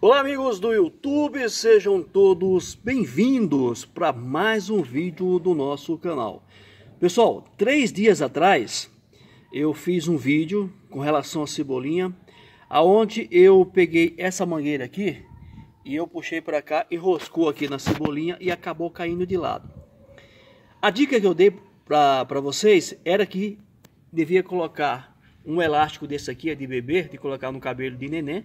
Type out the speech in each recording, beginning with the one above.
Olá amigos do YouTube, sejam todos bem-vindos para mais um vídeo do nosso canal. Pessoal, três dias atrás eu fiz um vídeo com relação à cebolinha, aonde eu peguei essa mangueira aqui e eu puxei para cá, enroscou aqui na cebolinha e acabou caindo de lado. A dica que eu dei para vocês era que devia colocar um elástico desse aqui, é de bebê, de colocar no cabelo de neném,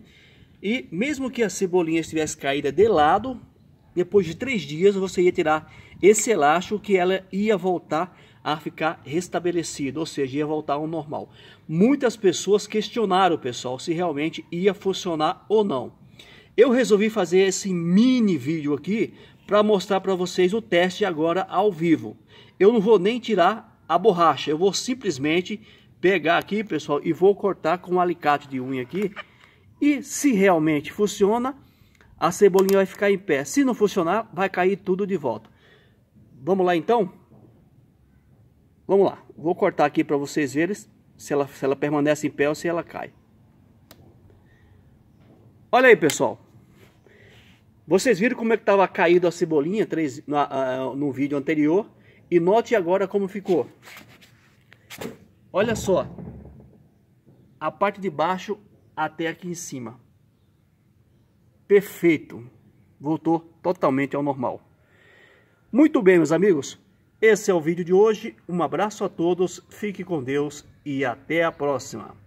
e mesmo que a cebolinha estivesse caída de lado, depois de três dias você ia tirar esse elástico que ela ia voltar a ficar restabelecida, ou seja, ia voltar ao normal. Muitas pessoas questionaram, pessoal, se realmente ia funcionar ou não. Eu resolvi fazer esse mini vídeo aqui para mostrar para vocês o teste agora ao vivo. Eu não vou nem tirar a borracha, eu vou simplesmente pegar aqui, pessoal, e vou cortar com um alicate de unha aqui e se realmente funciona, a cebolinha vai ficar em pé. Se não funcionar, vai cair tudo de volta. Vamos lá então? Vamos lá. Vou cortar aqui para vocês verem se ela, se ela permanece em pé ou se ela cai. Olha aí, pessoal. Vocês viram como é que estava caído a cebolinha três, na, no vídeo anterior. E note agora como ficou. Olha só. A parte de baixo até aqui em cima. Perfeito. Voltou totalmente ao normal. Muito bem, meus amigos. Esse é o vídeo de hoje. Um abraço a todos. Fique com Deus e até a próxima.